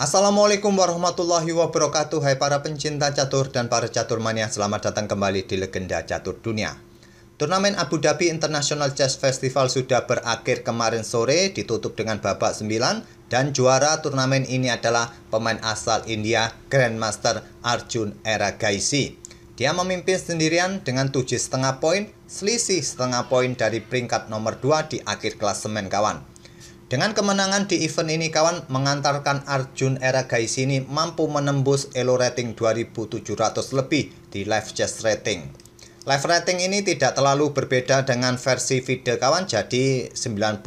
Assalamualaikum warahmatullahi wabarakatuh Hai para pencinta catur dan para catur mania Selamat datang kembali di Legenda Catur Dunia Turnamen Abu Dhabi International Chess Festival sudah berakhir kemarin sore Ditutup dengan babak 9 Dan juara turnamen ini adalah pemain asal India Grandmaster Arjun Eragaisi Dia memimpin sendirian dengan tujuh setengah poin Selisih setengah poin dari peringkat nomor 2 di akhir klasemen kawan dengan kemenangan di event ini kawan mengantarkan Arjun era guys ini mampu menembus elo rating 2700 lebih di live chess rating. Live rating ini tidak terlalu berbeda dengan versi video kawan jadi 99%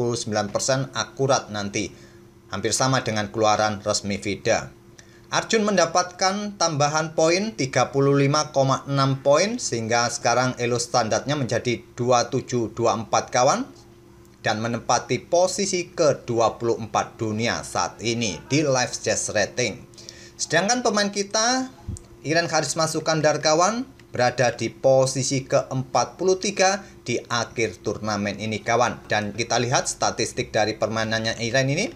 akurat nanti. Hampir sama dengan keluaran resmi video. Arjun mendapatkan tambahan poin 35,6 poin sehingga sekarang elo standarnya menjadi 2724 kawan dan menempati posisi ke-24 dunia saat ini di live chess rating. Sedangkan pemain kita Iren Karisma Sukandar kawan berada di posisi ke-43 di akhir turnamen ini kawan. Dan kita lihat statistik dari permainannya Iren ini.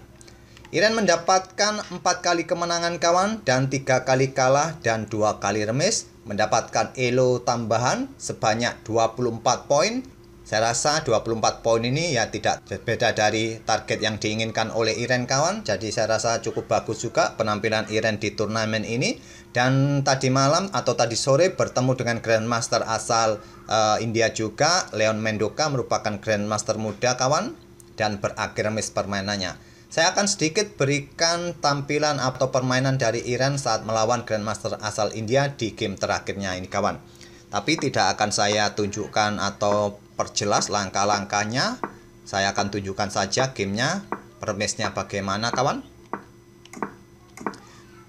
Iran mendapatkan 4 kali kemenangan kawan dan 3 kali kalah dan 2 kali remis mendapatkan elo tambahan sebanyak 24 poin saya rasa 24 poin ini ya tidak beda dari target yang diinginkan oleh Iren kawan. Jadi saya rasa cukup bagus juga penampilan Iren di turnamen ini. Dan tadi malam atau tadi sore bertemu dengan Grandmaster asal uh, India juga. Leon Mendoka merupakan Grandmaster muda kawan dan berakhir miss permainannya. Saya akan sedikit berikan tampilan atau permainan dari Iren saat melawan Grandmaster asal India di game terakhirnya ini kawan. Tapi tidak akan saya tunjukkan atau perjelas langkah-langkahnya. Saya akan tunjukkan saja gamenya, permisnya bagaimana kawan.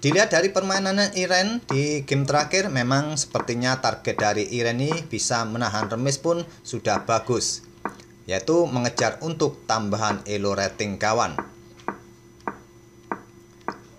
Dilihat dari permainan Iren di game terakhir, memang sepertinya target dari Iren ini bisa menahan remis pun sudah bagus, yaitu mengejar untuk tambahan elo rating kawan.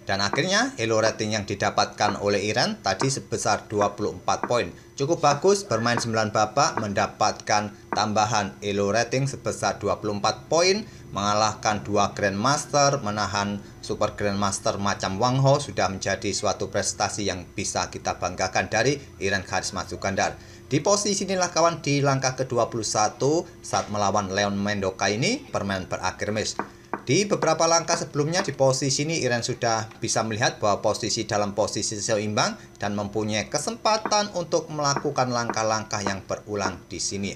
Dan akhirnya elo rating yang didapatkan oleh Iren tadi sebesar 24 poin, Cukup bagus bermain 9 babak mendapatkan tambahan elo rating sebesar 24 poin mengalahkan dua grandmaster menahan super grandmaster macam Wang Ho sudah menjadi suatu prestasi yang bisa kita banggakan dari Iran Karisma Sukandar. Di posisi inilah kawan di langkah ke-21 saat melawan Leon Mendoka ini permainan berakhir miss. Di beberapa langkah sebelumnya di posisi ini Iran sudah bisa melihat bahwa posisi dalam posisi seimbang dan mempunyai kesempatan untuk melakukan langkah-langkah yang berulang di sini.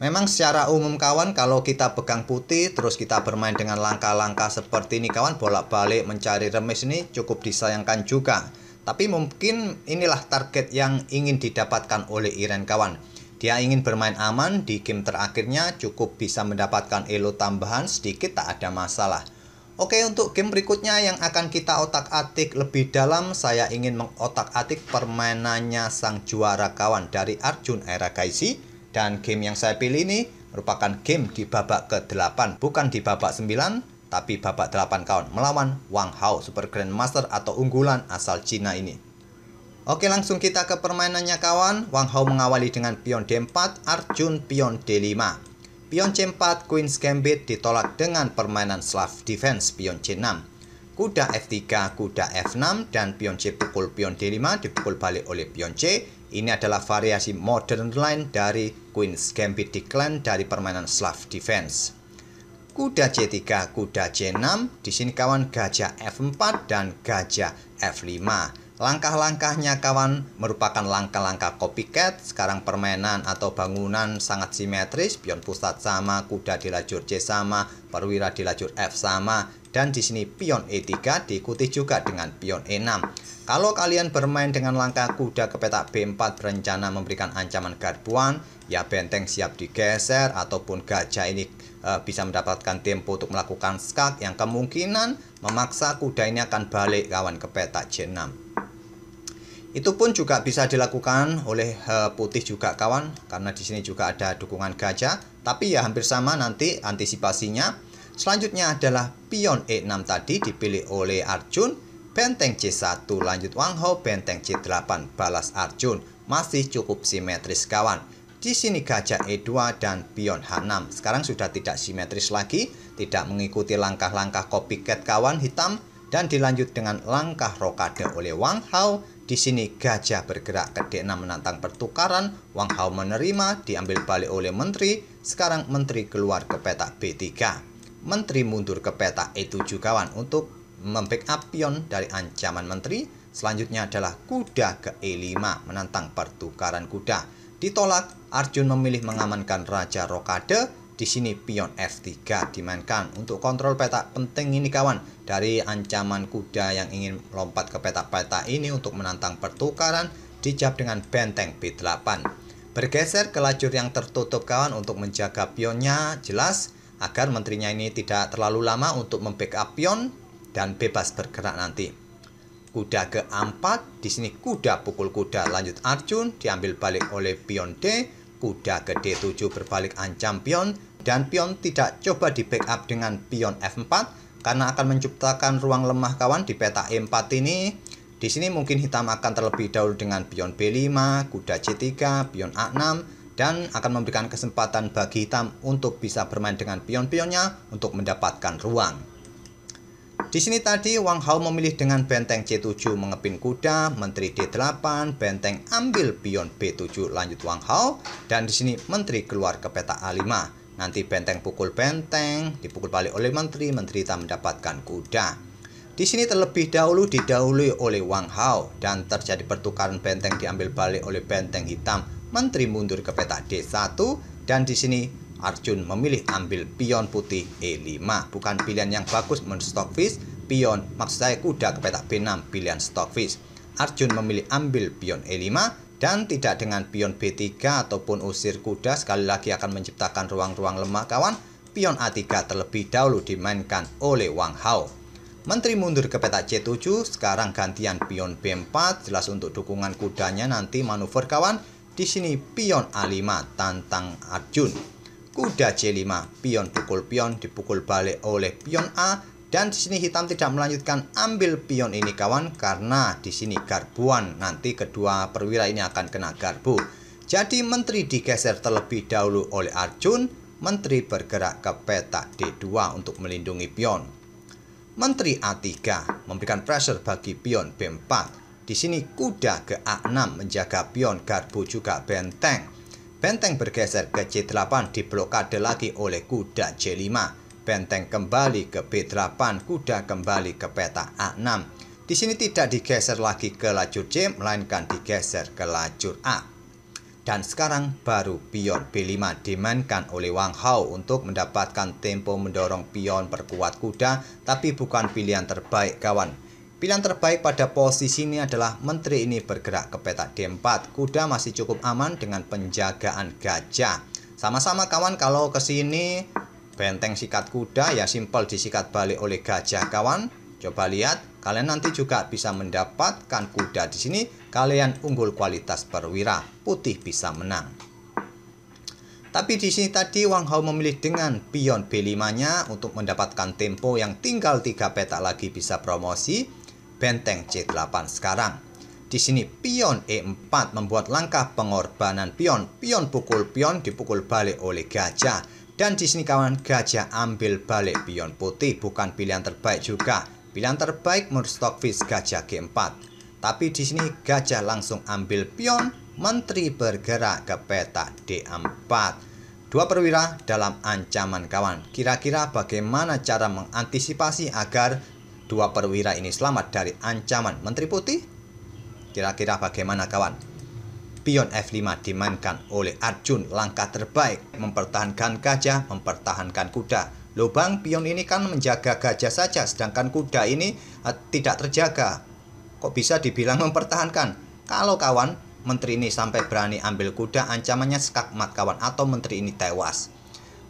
Memang secara umum kawan kalau kita pegang putih terus kita bermain dengan langkah-langkah seperti ini kawan bolak-balik mencari remis ini cukup disayangkan juga. Tapi mungkin inilah target yang ingin didapatkan oleh Iran kawan. Dia ingin bermain aman di game terakhirnya cukup bisa mendapatkan elo tambahan sedikit tak ada masalah. Oke untuk game berikutnya yang akan kita otak-atik lebih dalam saya ingin mengotak-atik permainannya sang juara kawan dari Arjun Era Gaisi dan game yang saya pilih ini merupakan game di babak ke-8 bukan di babak 9 tapi babak 8 kawan melawan Wang Hao Super Grandmaster atau unggulan asal Cina ini. Oke langsung kita ke permainannya kawan Wang Hao mengawali dengan pion D4, Arjun pion D5 Pion C4, Queen's Gambit ditolak dengan permainan Slav Defense pion C6 Kuda F3, kuda F6, dan pion C pukul pion D5 dipukul balik oleh pion C Ini adalah variasi modern line dari Queen's Gambit decline dari permainan Slav Defense Kuda C3, kuda C6, di sini kawan gajah F4 dan gajah F5 Langkah-langkahnya kawan merupakan langkah-langkah copycat, sekarang permainan atau bangunan sangat simetris, pion pusat sama, kuda di lajur C sama, perwira di lajur F sama, dan di sini pion E3 diikuti juga dengan pion E6. Kalau kalian bermain dengan langkah kuda ke petak B4 berencana memberikan ancaman garbuan, ya benteng siap digeser ataupun gajah ini e, bisa mendapatkan tempo untuk melakukan skak yang kemungkinan memaksa kuda ini akan balik kawan ke petak C6. Itu pun juga bisa dilakukan oleh eh, putih juga kawan karena di sini juga ada dukungan gajah, tapi ya hampir sama nanti antisipasinya. Selanjutnya adalah pion E6 tadi dipilih oleh Arjun, benteng C1 lanjut Wang Ho, benteng C8 balas Arjun. Masih cukup simetris kawan. Di sini gajah E2 dan pion H6. Sekarang sudah tidak simetris lagi, tidak mengikuti langkah-langkah copycat kawan hitam dan dilanjut dengan langkah rokade oleh Wang Hao di sini gajah bergerak ke D6 menantang pertukaran, Wang Hao menerima, diambil balik oleh menteri, sekarang menteri keluar ke petak B3. Menteri mundur ke petak E7 kawan untuk membackup pion dari ancaman menteri. Selanjutnya adalah kuda ke E5 menantang pertukaran kuda. Ditolak, Arjun memilih mengamankan Raja Rokade, di sini pion F3 dimainkan untuk kontrol petak penting ini kawan dari ancaman kuda yang ingin lompat ke petak-petak ini untuk menantang pertukaran dijawab dengan benteng B8. Bergeser ke lajur yang tertutup kawan untuk menjaga pionnya jelas agar menterinya ini tidak terlalu lama untuk membackup pion dan bebas bergerak nanti. Kuda ke 4 di sini kuda pukul kuda lanjut Arjun diambil balik oleh pion D kuda gede 7 berbalik ancam pion, dan pion tidak coba di backup dengan pion F4 karena akan menciptakan ruang lemah kawan di peta E4 ini. Di sini mungkin hitam akan terlebih dahulu dengan pion B5, kuda C3, pion A6, dan akan memberikan kesempatan bagi hitam untuk bisa bermain dengan pion-pionnya untuk mendapatkan ruang. Di sini tadi Wang Hao memilih dengan benteng C7 mengepin kuda, menteri D8, benteng ambil pion B7 lanjut Wang Hao dan di sini menteri keluar ke peta A5. Nanti benteng pukul benteng, dipukul balik oleh menteri, menteri tak mendapatkan kuda. Di sini terlebih dahulu didahului oleh Wang Hao dan terjadi pertukaran benteng diambil balik oleh benteng hitam. Menteri mundur ke peta D1 dan di sini Arjun memilih ambil pion putih E5 bukan pilihan yang bagus menurut Stockfish pion maksud saya kuda ke petak B6 pilihan Stockfish Arjun memilih ambil pion E5 dan tidak dengan pion B3 ataupun usir kuda sekali lagi akan menciptakan ruang-ruang lemah kawan pion A3 terlebih dahulu dimainkan oleh Wang Hao Menteri mundur ke petak C7 sekarang gantian pion B4 jelas untuk dukungan kudanya nanti manuver kawan di sini pion A5 tantang Arjun kuda C5. Pion pukul pion dipukul balik oleh pion A dan di sini hitam tidak melanjutkan ambil pion ini kawan karena di sini garbuan nanti kedua perwira ini akan kena garbu. Jadi menteri digeser terlebih dahulu oleh Arjun, menteri bergerak ke peta D2 untuk melindungi pion. Menteri A3 memberikan pressure bagi pion B4. Di sini kuda ke A6 menjaga pion garbu juga benteng. Benteng bergeser ke C8 diblokade lagi oleh kuda C5. Benteng kembali ke B8, kuda kembali ke peta A6. Di sini tidak digeser lagi ke lajur C, melainkan digeser ke lajur A. Dan sekarang baru pion B5 dimainkan oleh Wang Hao untuk mendapatkan tempo mendorong pion perkuat kuda, tapi bukan pilihan terbaik kawan. Pilihan terbaik pada posisi ini adalah menteri ini bergerak ke petak D4. Kuda masih cukup aman dengan penjagaan gajah. Sama-sama kawan kalau ke sini benteng sikat kuda ya simpel disikat balik oleh gajah kawan. Coba lihat, kalian nanti juga bisa mendapatkan kuda di sini. Kalian unggul kualitas perwira, putih bisa menang. Tapi di sini tadi Wang Hao memilih dengan pion B5-nya untuk mendapatkan tempo yang tinggal tiga petak lagi bisa promosi benteng C8 sekarang. Di sini pion E4 membuat langkah pengorbanan pion. Pion pukul pion dipukul balik oleh gajah. Dan di sini kawan gajah ambil balik pion putih bukan pilihan terbaik juga. Pilihan terbaik menurut Stockfish gajah G4. Tapi di sini gajah langsung ambil pion, menteri bergerak ke peta D4. Dua perwira dalam ancaman kawan. Kira-kira bagaimana cara mengantisipasi agar dua perwira ini selamat dari ancaman Menteri Putih? Kira-kira bagaimana kawan? Pion F5 dimainkan oleh Arjun langkah terbaik mempertahankan gajah, mempertahankan kuda. Lubang pion ini kan menjaga gajah saja, sedangkan kuda ini eh, tidak terjaga. Kok bisa dibilang mempertahankan? Kalau kawan, menteri ini sampai berani ambil kuda, ancamannya skakmat kawan atau menteri ini tewas.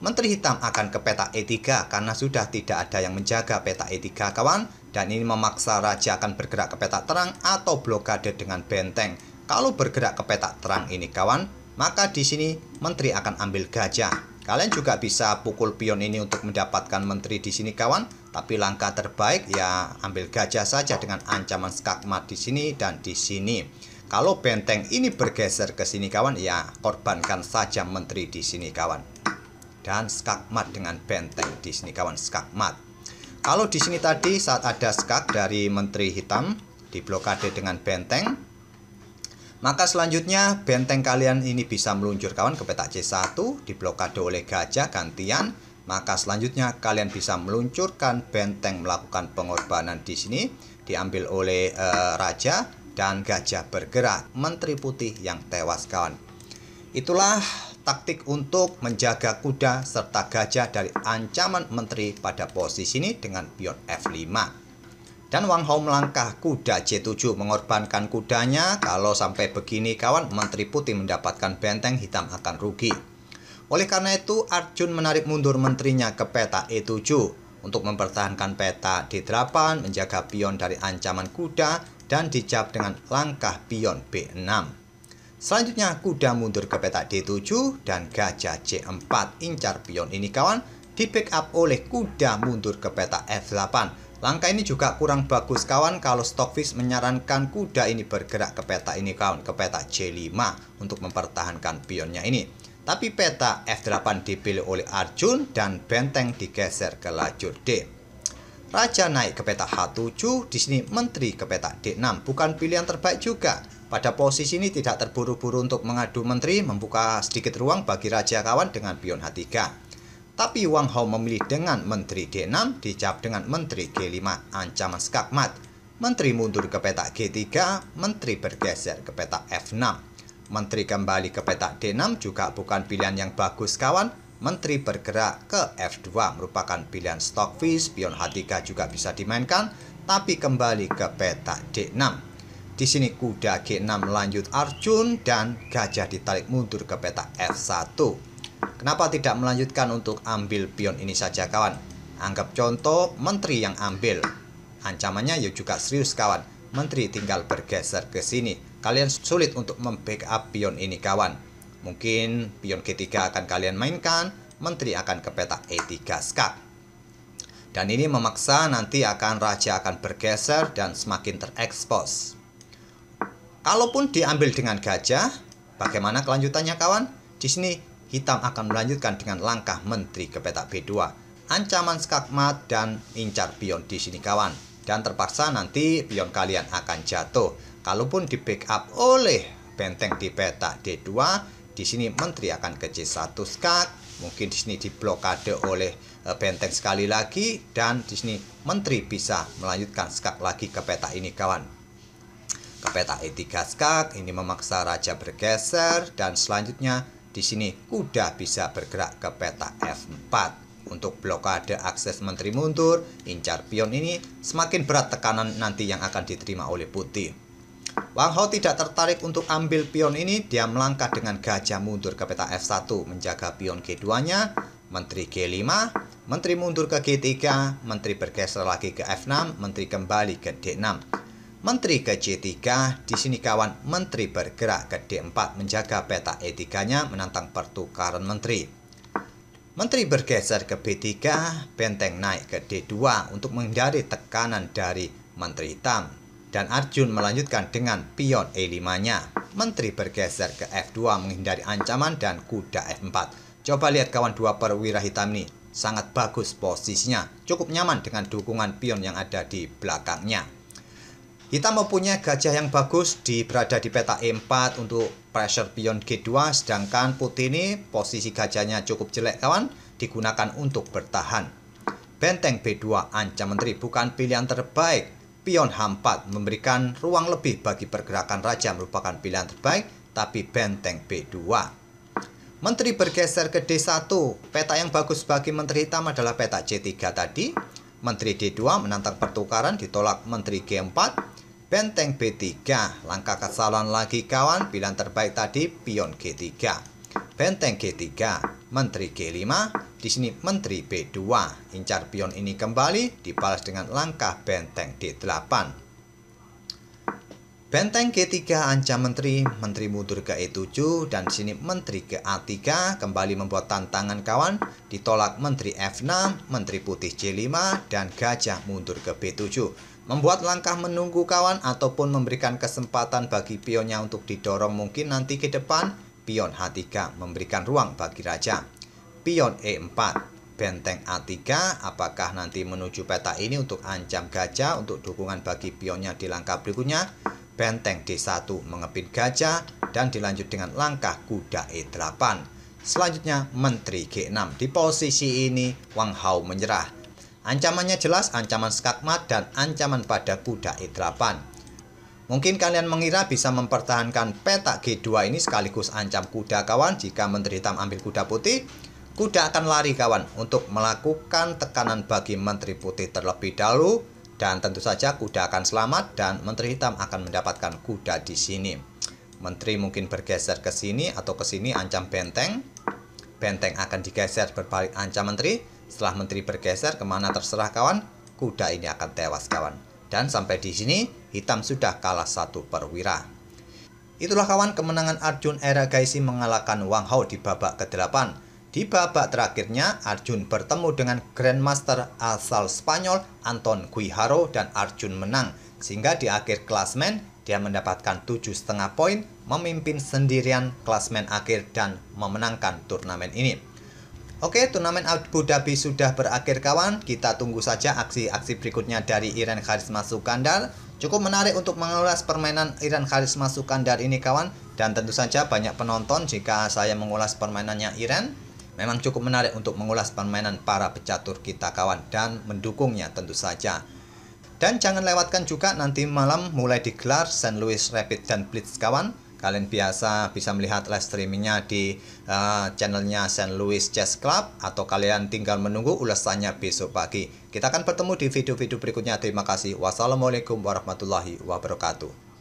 Menteri Hitam akan ke peta E3 karena sudah tidak ada yang menjaga peta E3 kawan dan ini memaksa raja akan bergerak ke peta terang atau blokade dengan benteng. Kalau bergerak ke peta terang ini kawan, maka di sini menteri akan ambil gajah. Kalian juga bisa pukul pion ini untuk mendapatkan menteri di sini kawan, tapi langkah terbaik ya ambil gajah saja dengan ancaman skakmat di sini dan di sini. Kalau benteng ini bergeser ke sini kawan, ya korbankan saja menteri di sini kawan dan skakmat dengan benteng. Di sini kawan skakmat. Kalau di sini tadi saat ada skak dari Menteri Hitam diblokade dengan benteng, maka selanjutnya benteng kalian ini bisa meluncur kawan ke petak C1 diblokade oleh gajah gantian. Maka selanjutnya kalian bisa meluncurkan benteng melakukan pengorbanan di sini diambil oleh e, raja dan gajah bergerak menteri putih yang tewas kawan. Itulah taktik untuk menjaga kuda serta gajah dari ancaman menteri pada posisi ini dengan pion F5. Dan Wang Hao melangkah kuda c 7 mengorbankan kudanya. Kalau sampai begini kawan, menteri putih mendapatkan benteng hitam akan rugi. Oleh karena itu, Arjun menarik mundur menterinya ke peta E7 untuk mempertahankan peta D8, menjaga pion dari ancaman kuda, dan dicap dengan langkah pion B6. Selanjutnya kuda mundur ke petak D7 dan gajah C4 incar pion ini kawan di backup oleh kuda mundur ke petak F8. Langkah ini juga kurang bagus kawan kalau Stockfish menyarankan kuda ini bergerak ke petak ini kawan ke petak C5 untuk mempertahankan pionnya ini. Tapi peta F8 dipilih oleh Arjun dan benteng digeser ke lajur D. Raja naik ke peta H7, di sini menteri ke peta D6, bukan pilihan terbaik juga. Pada posisi ini tidak terburu-buru untuk mengadu menteri membuka sedikit ruang bagi Raja Kawan dengan pion H3. Tapi Wang Hao memilih dengan menteri D6 dijawab dengan menteri G5 ancaman skakmat. Menteri mundur ke petak G3, menteri bergeser ke petak F6. Menteri kembali ke petak D6 juga bukan pilihan yang bagus kawan. Menteri bergerak ke F2 merupakan pilihan stockfish, pion H3 juga bisa dimainkan, tapi kembali ke petak D6. Di sini kuda G6 lanjut Arjun dan gajah ditarik mundur ke peta F1. Kenapa tidak melanjutkan untuk ambil pion ini saja kawan? Anggap contoh menteri yang ambil. Ancamannya ya juga serius kawan. Menteri tinggal bergeser ke sini. Kalian sulit untuk membackup pion ini kawan. Mungkin pion G3 akan kalian mainkan, menteri akan ke peta E3 skak. Dan ini memaksa nanti akan raja akan bergeser dan semakin terekspos. Kalaupun diambil dengan gajah, bagaimana kelanjutannya kawan? Di sini hitam akan melanjutkan dengan langkah menteri ke petak B2. Ancaman skakmat dan incar pion di sini kawan. Dan terpaksa nanti pion kalian akan jatuh. Kalaupun di backup oleh benteng di petak D2, di sini menteri akan ke C1 skak, mungkin di sini diblokade oleh eh, benteng sekali lagi dan di sini menteri bisa melanjutkan skak lagi ke peta ini kawan. Ke peta E3 skak, ini memaksa raja bergeser dan selanjutnya di sini kuda bisa bergerak ke peta F4. Untuk blokade akses menteri mundur, incar pion ini semakin berat tekanan nanti yang akan diterima oleh putih. Wang Hao tidak tertarik untuk ambil pion ini, dia melangkah dengan gajah mundur ke peta F1 menjaga pion G2-nya, menteri G5, menteri mundur ke G3, menteri bergeser lagi ke F6, menteri kembali ke D6. Menteri ke C3, di sini kawan menteri bergerak ke D4 menjaga peta etikanya menantang pertukaran menteri. Menteri bergeser ke B3, benteng naik ke D2 untuk menghindari tekanan dari menteri hitam. Dan Arjun melanjutkan dengan pion E5-nya. Menteri bergeser ke F2 menghindari ancaman dan kuda F4. Coba lihat kawan dua perwira hitam ini, sangat bagus posisinya, cukup nyaman dengan dukungan pion yang ada di belakangnya. Kita mempunyai gajah yang bagus di berada di peta E4 untuk pressure pion G2 sedangkan putih ini posisi gajahnya cukup jelek kawan digunakan untuk bertahan. Benteng B2 ancam menteri bukan pilihan terbaik. Pion H4 memberikan ruang lebih bagi pergerakan raja merupakan pilihan terbaik tapi benteng B2. Menteri bergeser ke D1. Peta yang bagus bagi menteri hitam adalah peta C3 tadi. Menteri D2 menantang pertukaran ditolak menteri G4 benteng B3. Langkah kesalahan lagi kawan, pilihan terbaik tadi pion G3. Benteng G3, menteri G5, di sini menteri B2. Incar pion ini kembali dibalas dengan langkah benteng D8. Benteng G3 ancam Menteri, Menteri mundur ke E7, dan sini Menteri ke A3 kembali membuat tantangan kawan, ditolak Menteri F6, Menteri Putih C5, dan Gajah mundur ke B7. Membuat langkah menunggu kawan ataupun memberikan kesempatan bagi pionnya untuk didorong mungkin nanti ke depan, pion H3 memberikan ruang bagi Raja. Pion E4, benteng A3 apakah nanti menuju peta ini untuk ancam gajah untuk dukungan bagi pionnya di langkah berikutnya benteng D1 mengepin gajah dan dilanjut dengan langkah kuda E8. Selanjutnya menteri G6. Di posisi ini Wang Hao menyerah. Ancamannya jelas ancaman skakmat dan ancaman pada kuda E8. Mungkin kalian mengira bisa mempertahankan petak G2 ini sekaligus ancam kuda kawan jika menteri hitam ambil kuda putih. Kuda akan lari kawan untuk melakukan tekanan bagi menteri putih terlebih dahulu dan tentu saja kuda akan selamat dan Menteri Hitam akan mendapatkan kuda di sini. Menteri mungkin bergeser ke sini atau ke sini ancam benteng. Benteng akan digeser berbalik ancam menteri. Setelah menteri bergeser kemana terserah kawan, kuda ini akan tewas kawan. Dan sampai di sini, hitam sudah kalah satu perwira. Itulah kawan kemenangan Arjun Era Gaisi mengalahkan Wang Hao di babak ke-8. Di babak terakhirnya, Arjun bertemu dengan Grandmaster asal Spanyol Anton Guijaro dan Arjun menang, sehingga di akhir klasmen dia mendapatkan tujuh setengah poin, memimpin sendirian klasmen akhir dan memenangkan turnamen ini. Oke, turnamen Abu Dhabi sudah berakhir kawan. Kita tunggu saja aksi-aksi berikutnya dari Iren Karisma Sukandar. Cukup menarik untuk mengulas permainan Iren Karisma Sukandar ini kawan. Dan tentu saja banyak penonton jika saya mengulas permainannya Iren. Memang cukup menarik untuk mengulas permainan para pecatur kita kawan dan mendukungnya tentu saja. Dan jangan lewatkan juga nanti malam mulai digelar St. Louis Rapid dan Blitz kawan. Kalian biasa bisa melihat live streamingnya di uh, channelnya St. Louis Chess Club atau kalian tinggal menunggu ulasannya besok pagi. Kita akan bertemu di video-video berikutnya. Terima kasih. Wassalamualaikum warahmatullahi wabarakatuh.